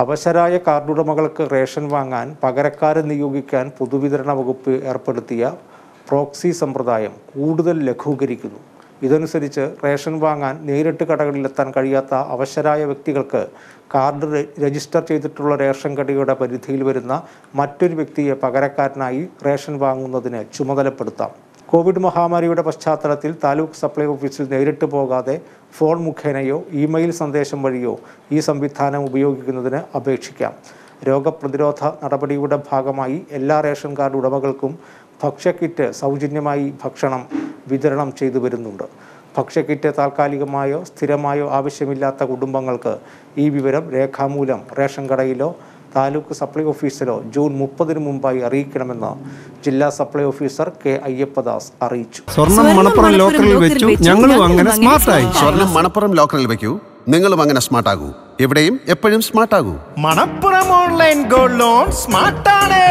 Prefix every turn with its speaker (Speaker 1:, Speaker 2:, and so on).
Speaker 1: അവശരായ കാർഡുടമകൾക്ക് ration വാങ്ങാൻ പകരക്കാരെ നിയോഗിക്കാൻ പൊതുവിതരണ വകുപ്പ് ഏർപ്പെടുത്തിയ പ്രോക്സി സമ്പ്രദായം കൂടുതൽ ലഘൂകരിക്കുന്നു ഇതനുസരിച്ച് റേഷൻ വാങ്ങാൻ നേരിട്ട് കടകളിലെത്താൻ കഴിയാത്ത അവശരായ വ്യക്തികൾക്ക് കാർഡ് രജിസ്റ്റർ ചെയ്തിട്ടുള്ള റേഷൻ കടയുടെ പരിധിയിൽ വരുന്ന മറ്റൊരു വ്യക്തിയെ പകരക്കാരനായി റേഷൻ വാങ്ങുന്നതിന് ചുമതലപ്പെടുത്താം കോവിഡ് മഹാമാരിയുടെ പശ്ചാത്തലത്തിൽ താലൂക്ക് സപ്ലൈ ഓഫീസിൽ നേരിട്ട് പോകാതെ ഫോൺ മുഖേനയോ ഇമെയിൽ സന്ദേശം വഴിയോ ഈ സംവിധാനം ഉപയോഗിക്കുന്നതിന് അപേക്ഷിക്കാം രോഗപ്രതിരോധ നടപടിയുടെ ഭാഗമായി എല്ലാ റേഷൻ കാർഡ് ഉടമകൾക്കും ഭക്ഷ്യക്കിറ്റ് സൗജന്യമായി ഭക്ഷണം വിതരണം ചെയ്തു വരുന്നുണ്ട് ഭക്ഷ്യക്കിറ്റ് താൽക്കാലികമായോ സ്ഥിരമായോ ആവശ്യമില്ലാത്ത കുടുംബങ്ങൾക്ക് ഈ വിവരം രേഖാമൂലം റേഷൻ കടയിലോ താലൂക്ക് സപ്ലൈ ഓഫീസറോ ജൂൺ മുപ്പതിനു മുമ്പായി അറിയിക്കണമെന്ന് ജില്ലാ സപ്ലൈ ഓഫീസർ കെ അയ്യപ്പദാസ് അറിയിച്ചു സ്വർണം മണപ്പുറം ലോക്കറിൽ വെച്ചു ഞങ്ങളും അങ്ങനെ സ്മാർട്ടായി സ്വർണം
Speaker 2: മണപ്പുറം ലോക്കറിൽ വെക്കൂ നിങ്ങളും അങ്ങനെ സ്മാർട്ട് ആകൂ എവിടെയും എപ്പോഴും സ്മാർട്ട് ആകൂ
Speaker 3: മണപ്പുറം ഓൺലൈൻ ഗോൾഡ് ലോൺ സ്മാർട്ടാണ്